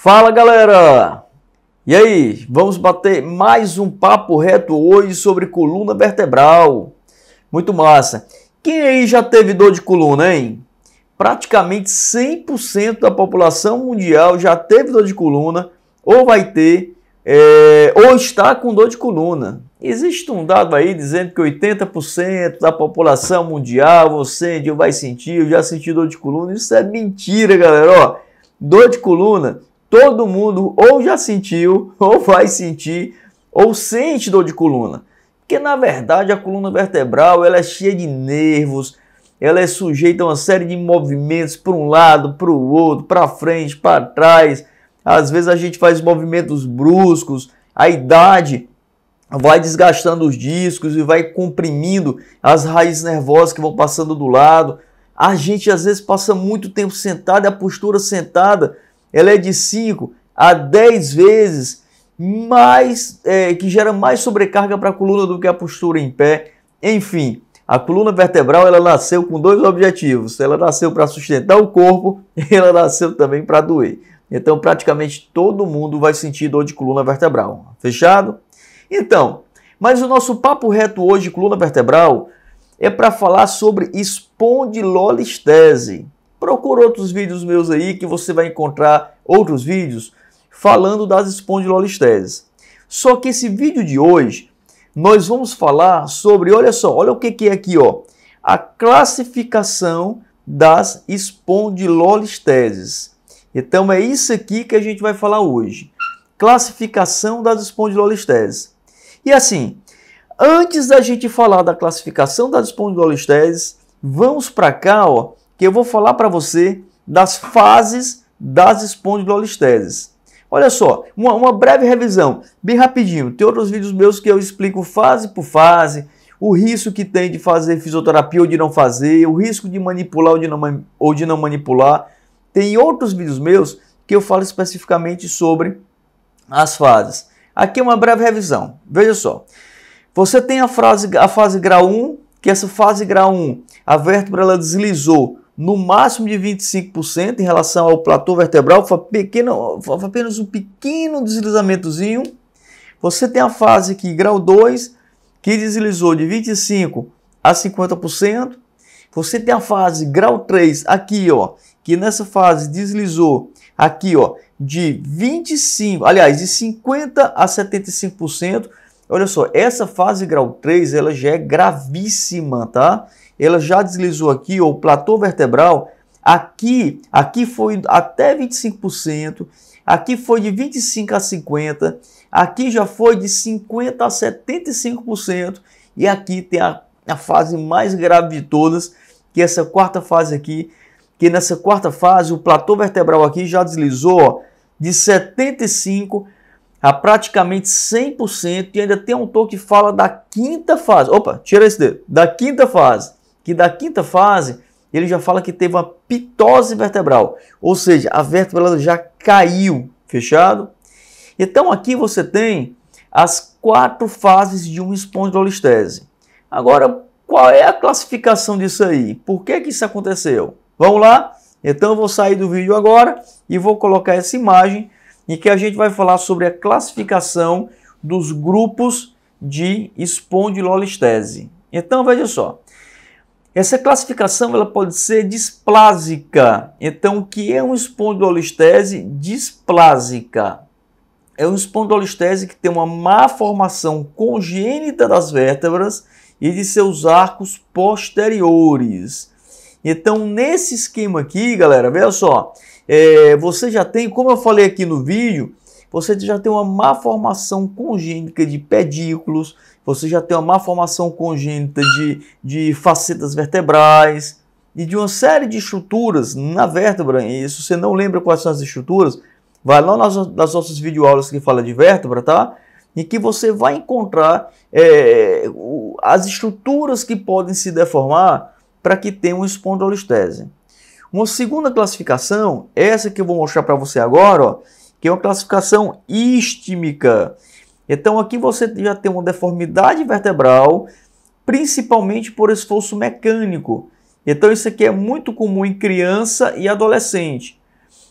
Fala galera! E aí, vamos bater mais um papo reto hoje sobre coluna vertebral. Muito massa! Quem aí já teve dor de coluna, hein? Praticamente 100% da população mundial já teve dor de coluna, ou vai ter, é, ou está com dor de coluna. Existe um dado aí dizendo que 80% da população mundial, você um vai sentir, eu já senti dor de coluna. Isso é mentira, galera. Ó, dor de coluna Todo mundo ou já sentiu, ou vai sentir, ou sente dor de coluna. Porque na verdade a coluna vertebral ela é cheia de nervos, ela é sujeita a uma série de movimentos para um lado, para o outro, para frente, para trás. Às vezes a gente faz movimentos bruscos, a idade vai desgastando os discos e vai comprimindo as raízes nervosas que vão passando do lado. A gente às vezes passa muito tempo sentado, a postura sentada ela é de 5 a 10 vezes mais, é, que gera mais sobrecarga para a coluna do que a postura em pé. Enfim, a coluna vertebral ela nasceu com dois objetivos. Ela nasceu para sustentar o corpo e ela nasceu também para doer. Então, praticamente todo mundo vai sentir dor de coluna vertebral. Fechado? Então, mas o nosso papo reto hoje de coluna vertebral é para falar sobre espondilolistese procura outros vídeos meus aí que você vai encontrar outros vídeos falando das espondilolisteses. Só que esse vídeo de hoje nós vamos falar sobre, olha só, olha o que, que é aqui, ó, a classificação das espondilolisteses. Então é isso aqui que a gente vai falar hoje. Classificação das espondilolisteses. E assim, antes da gente falar da classificação das espondilolisteses, vamos para cá, ó, que eu vou falar para você das fases das espondilolisteses. Olha só, uma, uma, breve revisão, bem rapidinho. Tem outros vídeos meus que eu explico fase por fase, o risco que tem de fazer fisioterapia ou de não fazer, o risco de manipular ou de não, ou de não manipular. Tem outros vídeos meus que eu falo especificamente sobre as fases. Aqui é uma breve revisão. Veja só. Você tem a, fase a fase grau 1, que essa fase grau 1, a vértebra ela deslizou no máximo de 25% em relação ao platô vertebral, foi, pequeno, foi apenas um pequeno deslizamentozinho. Você tem a fase aqui, grau 2, que deslizou de 25% a 50%. Você tem a fase grau 3 aqui, ó, que nessa fase deslizou aqui, ó, de 25, aliás, de 50 a 75%. Olha só, essa fase grau 3, ela já é gravíssima, tá? ela já deslizou aqui, ou platô vertebral, aqui, aqui foi até 25%, aqui foi de 25 a 50, aqui já foi de 50 a 75% e aqui tem a, a fase mais grave de todas, que é essa quarta fase aqui, que nessa quarta fase o platô vertebral aqui já deslizou de 75 a praticamente 100% e ainda tem um autor que fala da quinta fase. Opa, tira esse dedo. Da quinta fase que da quinta fase ele já fala que teve uma pitose vertebral, ou seja, a vértebra já caiu, fechado? Então aqui você tem as quatro fases de uma espondilolistese. Agora, qual é a classificação disso aí? Por que, que isso aconteceu? Vamos lá? Então eu vou sair do vídeo agora e vou colocar essa imagem em que a gente vai falar sobre a classificação dos grupos de espondilolistese. Então veja só, essa classificação ela pode ser displásica. Então, o que é um espondilolistese displásica? É um espondilolistese que tem uma má formação congênita das vértebras e de seus arcos posteriores. Então, nesse esquema aqui, galera, veja só, é, você já tem, como eu falei aqui no vídeo, você já tem uma má formação congênita de pedículos, você já tem uma má formação congênita de, de facetas vertebrais e de uma série de estruturas na vértebra. E se você não lembra quais são as estruturas, vai lá nas, nas nossas videoaulas que fala de vértebra, tá? E que você vai encontrar é, as estruturas que podem se deformar para que tenha uma espondilolistese. Uma segunda classificação, essa que eu vou mostrar para você agora, ó, que é uma classificação istmica. Então aqui você já tem uma deformidade vertebral, principalmente por esforço mecânico. Então isso aqui é muito comum em criança e adolescente.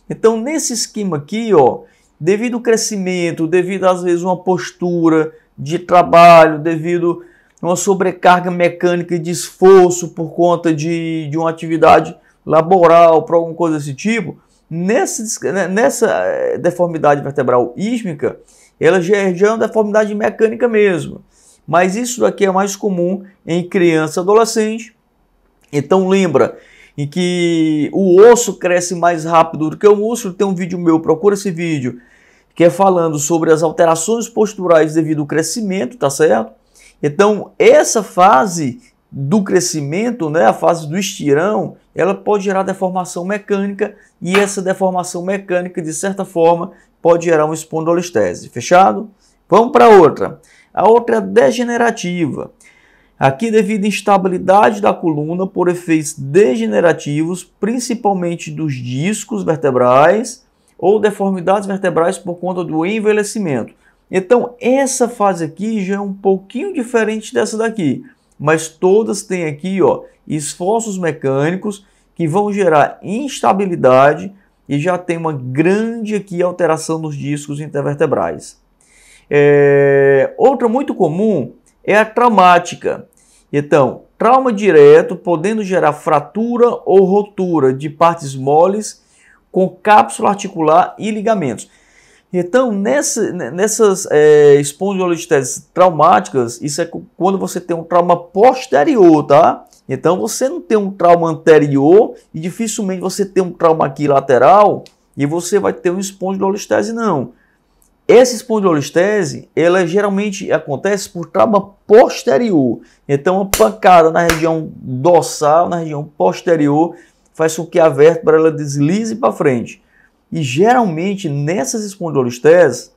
Então nesse esquema aqui, ó, devido ao crescimento, devido às vezes uma postura de trabalho, devido a uma sobrecarga mecânica de esforço por conta de, de uma atividade laboral, para alguma coisa desse tipo, Nessa, né, nessa eh, deformidade vertebral ísmica, ela é, já é uma deformidade mecânica mesmo. Mas isso daqui é mais comum em criança adolescente. Então lembra em que o osso cresce mais rápido do que o músculo. Tem um vídeo meu, procura esse vídeo, que é falando sobre as alterações posturais devido ao crescimento, tá certo? Então essa fase do crescimento, né, a fase do estirão, ela pode gerar deformação mecânica e essa deformação mecânica, de certa forma, pode gerar uma espondilolistese. Fechado? Vamos para outra. A outra é degenerativa. Aqui, devido à instabilidade da coluna por efeitos degenerativos, principalmente dos discos vertebrais ou deformidades vertebrais por conta do envelhecimento. Então, essa fase aqui já é um pouquinho diferente dessa daqui mas todas têm aqui ó, esforços mecânicos que vão gerar instabilidade e já tem uma grande aqui alteração nos discos intervertebrais. É... Outra muito comum é a traumática. Então, trauma direto podendo gerar fratura ou rotura de partes moles com cápsula articular e ligamentos. Então, nessa, nessas é, espondilolistese traumáticas, isso é quando você tem um trauma posterior, tá? Então, você não tem um trauma anterior e dificilmente você tem um trauma aqui lateral e você vai ter uma espondilolistese, não. Essa espondilolistese, ela geralmente acontece por trauma posterior. Então, uma pancada na região dorsal, na região posterior, faz com que a vértebra ela deslize para frente. E geralmente nessas espondilolisteses,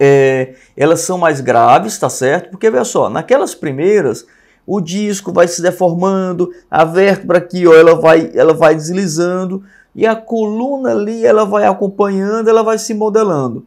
é, elas são mais graves, tá certo? Porque veja só, naquelas primeiras, o disco vai se deformando, a vértebra aqui, ó, ela vai, ela vai deslizando e a coluna ali, ela vai acompanhando, ela vai se modelando.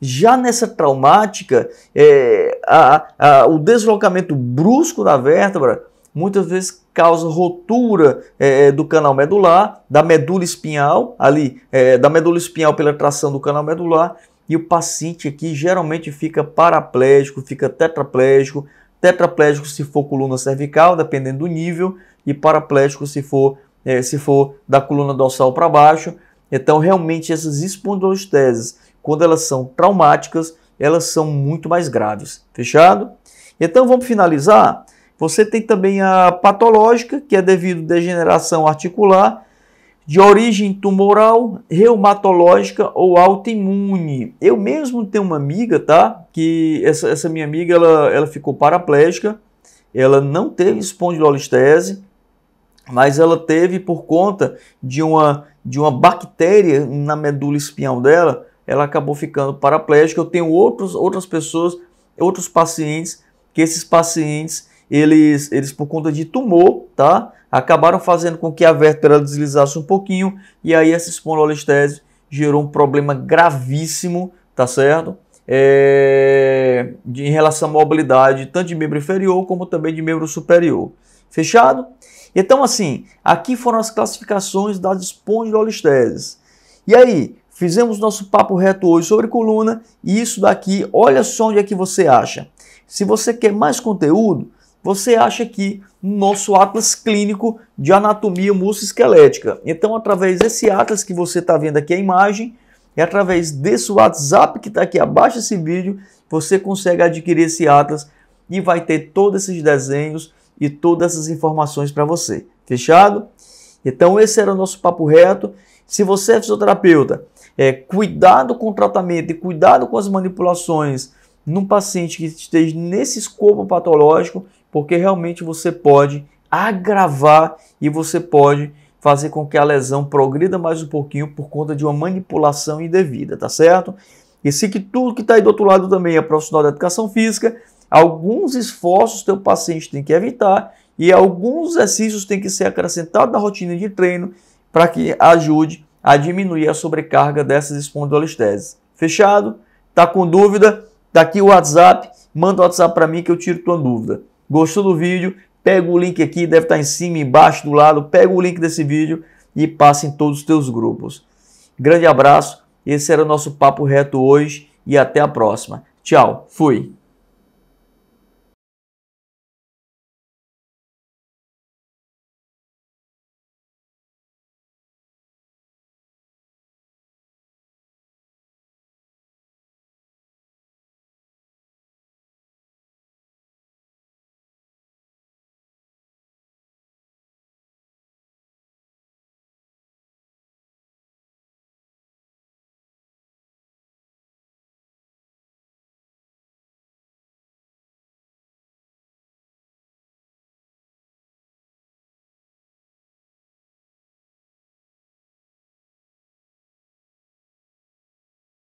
Já nessa traumática, é, a, a, o deslocamento brusco da vértebra muitas vezes causa rotura é, é, do canal medular, da medula espinhal, ali, é, da medula espinhal pela tração do canal medular, e o paciente aqui geralmente fica paraplégico, fica tetraplégico, tetraplégico se for coluna cervical, dependendo do nível, e paraplégico se for, é, se for da coluna dorsal para baixo. Então, realmente, essas espondilolisteses, quando elas são traumáticas, elas são muito mais graves. Fechado? Então, vamos finalizar você tem também a patológica, que é devido à degeneração articular, de origem tumoral, reumatológica ou autoimune. Eu mesmo tenho uma amiga, tá? Que essa, essa minha amiga, ela, ela ficou paraplégica, ela não teve espondilolistese, mas ela teve por conta de uma, de uma bactéria na medula espinhal dela, ela acabou ficando paraplégica. Eu tenho outros, outras pessoas, outros pacientes, que esses pacientes eles, eles por conta de tumor, tá? Acabaram fazendo com que a vértebra deslizasse um pouquinho e aí essa espondilolistésia gerou um problema gravíssimo, tá certo? É, de, em relação à mobilidade, tanto de membro inferior como também de membro superior. Fechado? Então, assim, aqui foram as classificações das espondilolisteses. E aí, fizemos nosso papo reto hoje sobre coluna e isso daqui, olha só onde é que você acha. Se você quer mais conteúdo, você acha aqui no nosso Atlas Clínico de Anatomia Musculoesquelética. Então, através desse Atlas que você está vendo aqui a imagem, e através desse WhatsApp que está aqui abaixo desse vídeo, você consegue adquirir esse Atlas e vai ter todos esses desenhos e todas essas informações para você. Fechado? Então, esse era o nosso papo reto. Se você é fisioterapeuta, é, cuidado com o tratamento e cuidado com as manipulações num paciente que esteja nesse escopo patológico porque realmente você pode agravar e você pode fazer com que a lesão progrida mais um pouquinho por conta de uma manipulação indevida, tá certo? E se que tudo que está aí do outro lado também é profissional da educação física, alguns esforços teu paciente tem que evitar e alguns exercícios tem que ser acrescentado na rotina de treino para que ajude a diminuir a sobrecarga dessas espondilisteses. Fechado? Tá com dúvida? Tá aqui o WhatsApp, manda o WhatsApp para mim que eu tiro tua dúvida. Gostou do vídeo? Pega o link aqui, deve estar em cima, embaixo, do lado. Pega o link desse vídeo e passa em todos os teus grupos. Grande abraço. Esse era o nosso papo reto hoje e até a próxima. Tchau. Fui.